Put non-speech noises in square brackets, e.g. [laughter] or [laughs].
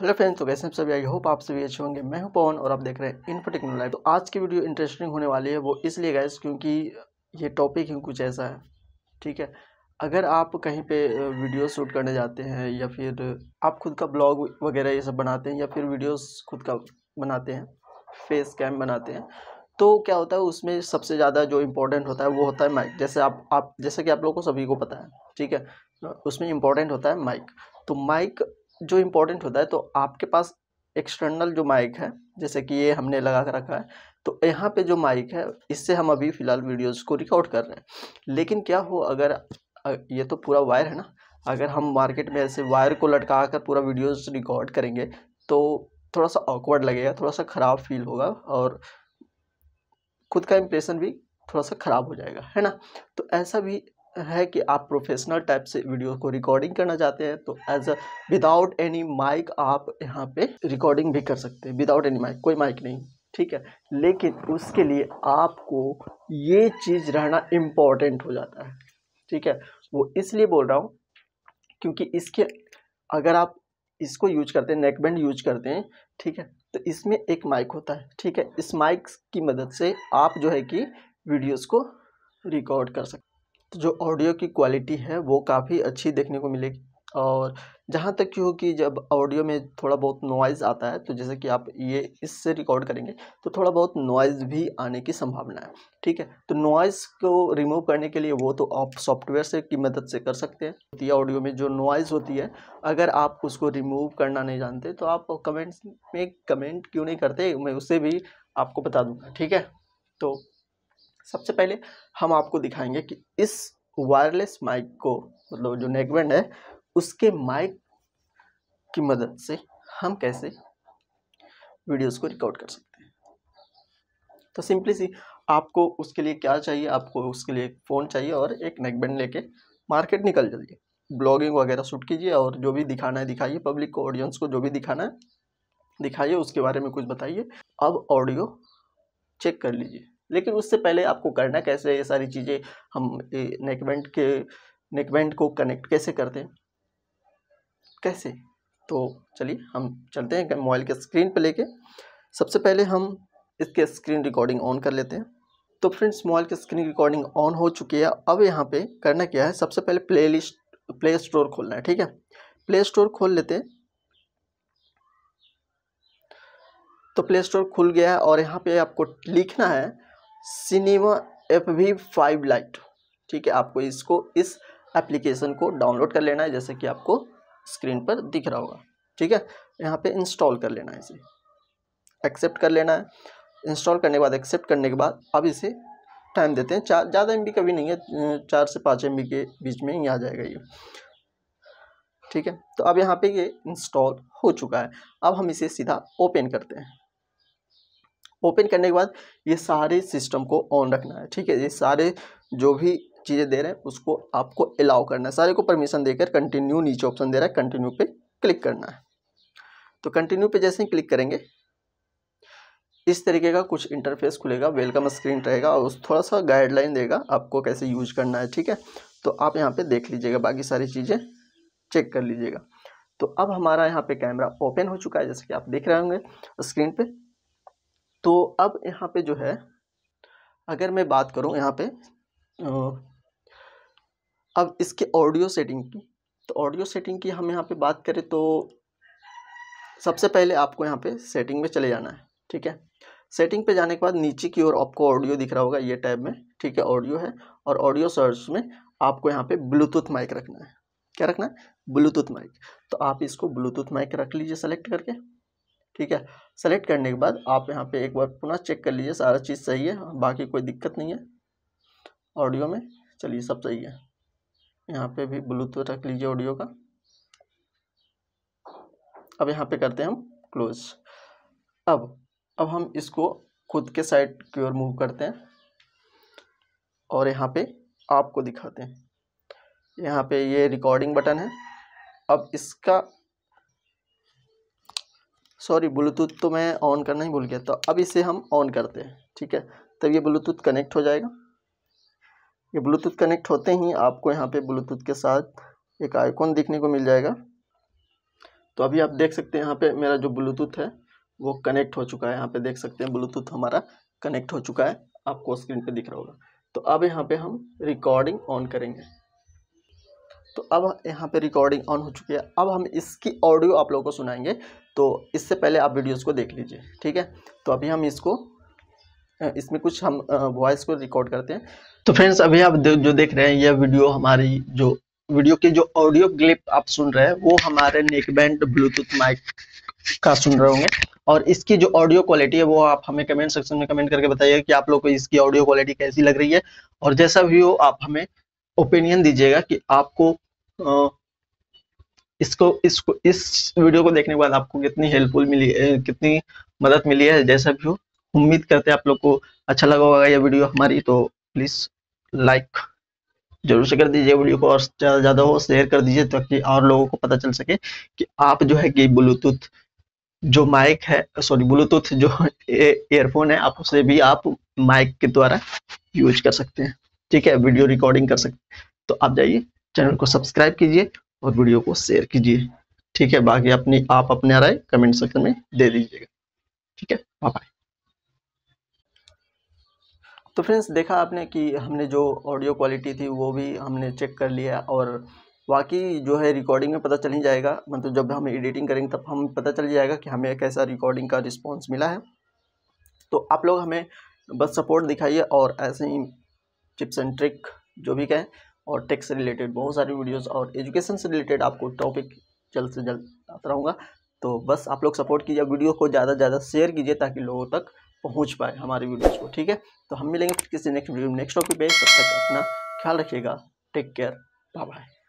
hello friends तो कैसे सभी आई होप आप सभी अच्छे होंगे मैं हूं पवन और आप देख रहे हैं इन्फो लाइव तो आज की वीडियो इंटरेस्टिंग होने वाली है वो इसलिए गैस क्योंकि ये टॉपिक ही कुछ ऐसा है ठीक है अगर आप कहीं पे वीडियो शूट करने जाते हैं या फिर आप खुद का ब्लॉग वगैरह ये सब बनाते हैं या फिर वीडियोज़ खुद का बनाते हैं फेस कैम बनाते हैं तो क्या होता है उसमें सबसे ज़्यादा जो इम्पोर्टेंट होता है वो होता है माइक जैसे आप आप जैसे कि आप लोगों को सभी को पता है ठीक है तो उसमें इम्पोर्टेंट होता है माइक तो माइक जो इम्पोर्टेंट होता है तो आपके पास एक्सटर्नल जो माइक है जैसे कि ये हमने लगा कर रखा है तो यहाँ पे जो माइक है इससे हम अभी फ़िलहाल वीडियोस को रिकॉर्ड कर रहे हैं लेकिन क्या हो अगर ये तो पूरा वायर है ना अगर हम मार्केट में ऐसे वायर को लटका कर पूरा वीडियोस रिकॉर्ड करेंगे तो थोड़ा सा ऑकवर्ड लगेगा थोड़ा सा ख़राब फील होगा और खुद का इम्प्रेशन भी थोड़ा सा ख़राब हो जाएगा है ना तो ऐसा भी है कि आप प्रोफेशनल टाइप से वीडियो को रिकॉर्डिंग करना चाहते हैं तो as a without any mic आप यहाँ पे रिकॉर्डिंग भी कर सकते हैं विदाउट एनी माइक कोई माइक नहीं ठीक है लेकिन उसके लिए आपको ये चीज़ रहना इम्पॉर्टेंट हो जाता है ठीक है वो इसलिए बोल रहा हूँ क्योंकि इसके अगर आप इसको यूज करते हैं नेकबैंड यूज करते हैं ठीक है तो इसमें एक माइक होता है ठीक है इस माइक की मदद से आप जो है कि वीडियोस को रिकॉर्ड कर सकते तो जो ऑडियो की क्वालिटी है वो काफ़ी अच्छी देखने को मिलेगी और जहाँ तक क्यों हो कि जब ऑडियो में थोड़ा बहुत नॉइज़ आता है तो जैसे कि आप ये इससे रिकॉर्ड करेंगे तो थोड़ा बहुत नॉइज़ भी आने की संभावना है ठीक है तो नॉइज़ को रिमूव करने के लिए वो तो आप सॉफ्टवेयर से की मदद से कर सकते हैं ऑडियो में जो नॉइज़ होती है अगर आप उसको रिमूव करना नहीं जानते तो आप कमेंट्स में कमेंट क्यों नहीं करते मैं उसे भी आपको बता दूँगा ठीक है तो सबसे पहले हम आपको दिखाएंगे कि इस वायरलेस माइक को मतलब जो नेकबैंड है उसके माइक की मदद से हम कैसे वीडियोस को रिकॉर्ड कर सकते हैं तो सिंपली सी आपको उसके लिए क्या चाहिए आपको उसके लिए एक फ़ोन चाहिए और एक नेकबैंड लेके मार्केट निकल जाइए ब्लॉगिंग वगैरह शूट कीजिए और जो भी दिखाना है दिखाइए पब्लिक को ऑडियंस को जो भी दिखाना है दिखाइए उसके बारे में कुछ बताइए अब ऑडियो चेक कर लीजिए लेकिन उससे पहले आपको करना कैसे ये सारी चीज़ें हम नेकबैंड के नेकबैंड को कनेक्ट कैसे करते हैं कैसे तो चलिए हम चलते हैं मोबाइल के स्क्रीन पर लेके सबसे पहले हम इसके स्क्रीन रिकॉर्डिंग ऑन कर लेते हैं तो फ्रेंड्स मोबाइल के स्क्रीन रिकॉर्डिंग ऑन हो चुकी है अब यहाँ पे करना क्या है सबसे पहले प्ले लिस्ट प्ले स्टोर खोलना है ठीक है प्ले स्टोर खोल लेते हैं तो प्ले स्टोर खुल गया है और यहाँ पे आपको लिखना है cinema F V five lite ठीक है आपको इसको इस एप्लीकेशन को डाउनलोड कर लेना है जैसे कि आपको स्क्रीन पर दिख रहा होगा ठीक है यहाँ पे इंस्टॉल कर लेना है इसे एक्सेप्ट कर लेना है इंस्टॉल करने के बाद एक्सेप्ट करने के बाद अब इसे टाइम देते हैं चार ज़्यादा एम कभी नहीं है चार से पाँच एम के बीच में ही आ जाएगा ये ठीक है तो अब यहाँ पे ये इंस्टॉल हो चुका है अब हम इसे सीधा ओपन करते हैं ओपन करने के बाद ये सारे सिस्टम को ऑन रखना है ठीक है ये सारे जो भी चीज़ें दे रहे हैं उसको आपको अलाउ करना है सारे को परमिशन देकर कंटिन्यू नीचे ऑप्शन दे रहा है कंटिन्यू पे क्लिक करना है तो कंटिन्यू पे जैसे ही क्लिक करेंगे इस तरीके का कुछ इंटरफेस खुलेगा वेलकम स्क्रीन रहेगा और उस थोड़ा सा गाइडलाइन देगा आपको कैसे यूज करना है ठीक है तो आप यहाँ पर देख लीजिएगा बाकी सारी चीज़ें चेक कर लीजिएगा तो अब हमारा यहाँ पे कैमरा ओपन हो चुका है जैसे कि आप देख रहे होंगे स्क्रीन पे तो अब यहाँ पे जो है अगर मैं बात करूँ यहाँ पे अब इसके ऑडियो सेटिंग की तो ऑडियो सेटिंग की हम यहाँ पे बात करें तो सबसे पहले आपको यहाँ पे सेटिंग में चले जाना है ठीक है सेटिंग पे जाने के बाद नीचे की ओर आपको ऑडियो दिख रहा होगा ये टैब में ठीक है ऑडियो है और ऑडियो सर्च में आपको यहाँ पे ब्लूटूथ माइक रखना है क्या रखना है ब्लूटूथ माइक तो आप इसको ब्लूटूथ माइक रख लीजिए सेलेक्ट करके ठीक है सेलेक्ट करने के बाद आप यहाँ पे एक बार पुनः चेक कर लीजिए सारा चीज़ सही है बाकी कोई दिक्कत नहीं है ऑडियो में चलिए सब सही है यहाँ पे भी ब्लूटूथ रख लीजिए ऑडियो का अब यहाँ पे करते हैं हम क्लोज अब अब हम इसको खुद के साइड की ओर मूव करते हैं और यहाँ पे आपको दिखाते हैं यहाँ पे ये रिकॉर्डिंग बटन है अब इसका सॉरी ब्लूटूथ तो मैं ऑन करना ही भूल गया तो अब इसे हम ऑन करते हैं ठीक है तब ये ब्लूटूथ कनेक्ट हो जाएगा ये ब्लूटूथ कनेक्ट होते ही आपको यहाँ पे ब्लूटूथ के साथ एक आइकॉन देखने को मिल जाएगा तो अभी आप देख सकते हैं यहाँ पे मेरा जो ब्लूटूथ है वो कनेक्ट हो चुका है यहाँ पे देख सकते हैं ब्लूटूथ हमारा कनेक्ट हो चुका है आपको स्क्रीन पे दिख रहा होगा तो अब यहाँ पे हम रिकॉर्डिंग ऑन करेंगे तो अब यहाँ पे रिकॉर्डिंग ऑन हो चुकी है अब हम इसकी ऑडियो आप लोगों को सुनाएंगे तो इससे पहले आप वीडियोस को देख लीजिए ठीक है तो अभी हम इसको इसमें कुछ हम वॉइस को रिकॉर्ड करते हैं तो फ्रेंड्स अभी आप जो देख रहे हैं यह वीडियो हमारी जो वीडियो के जो ऑडियो क्लिप आप सुन रहे हैं वो हमारे नेकबैंड ब्लूटूथ माइक का सुन रहे होंगे और इसकी जो ऑडियो क्वालिटी है वो आप हमें कमेंट सेक्शन में कमेंट करके बताइए कि आप लोग को इसकी ऑडियो क्वालिटी कैसी लग रही है और जैसा भी हो आप हमें ओपिनियन दीजिएगा कि आपको इसको इसको इस वीडियो को देखने के बाद आपको कितनी हेल्पफुल मिली है कितनी मदद मिली है जैसा भी हो उम्मीद करते हैं आप लोग को अच्छा लगा होगा यह वीडियो हमारी तो प्लीज़ लाइक जरूर से कर दीजिए वीडियो को और ज़्यादा हो शेयर कर दीजिए ताकि और लोगों को पता चल सके कि आप जो है कि ब्लूटूथ जो माइक है सॉरी ब्लूटूथ जो [laughs] एयरफोन है आप उसे भी आप माइक के द्वारा यूज कर सकते हैं ठीक है वीडियो रिकॉर्डिंग कर सकते हैं तो आप जाइए चैनल को सब्सक्राइब कीजिए और वीडियो को शेयर कीजिए ठीक है बाकी अपनी आप अपने राय कमेंट सेक्शन में दे दीजिएगा ठीक है बाय तो फ्रेंड्स देखा आपने कि हमने जो ऑडियो क्वालिटी थी वो भी हमने चेक कर लिया और बाकी जो है रिकॉर्डिंग में पता चल ही जाएगा मतलब जब हम एडिटिंग करेंगे तब हम पता चल जाएगा कि हमें कैसा रिकॉर्डिंग का रिस्पॉन्स मिला है तो आप लोग हमें बस सपोर्ट दिखाइए और ऐसे ही टिप्स एंड ट्रिक जो भी कहें और टेक्स से रिलेटेड बहुत सारी वीडियोस और एजुकेशन से रिलेटेड आपको टॉपिक जल्द से जल्द आता रहूँगा तो बस आप लोग सपोर्ट कीजिए वीडियो को ज़्यादा से ज़्यादा शेयर कीजिए ताकि लोगों तक पहुँच पाए हमारी वीडियोज़ को ठीक है तो हम मिलेंगे किसी नेक्स्ट वीडियो नेक्स्ट टॉपिक पे तब तक अपना ख्याल रखिएगा टेक केयर बाय बाय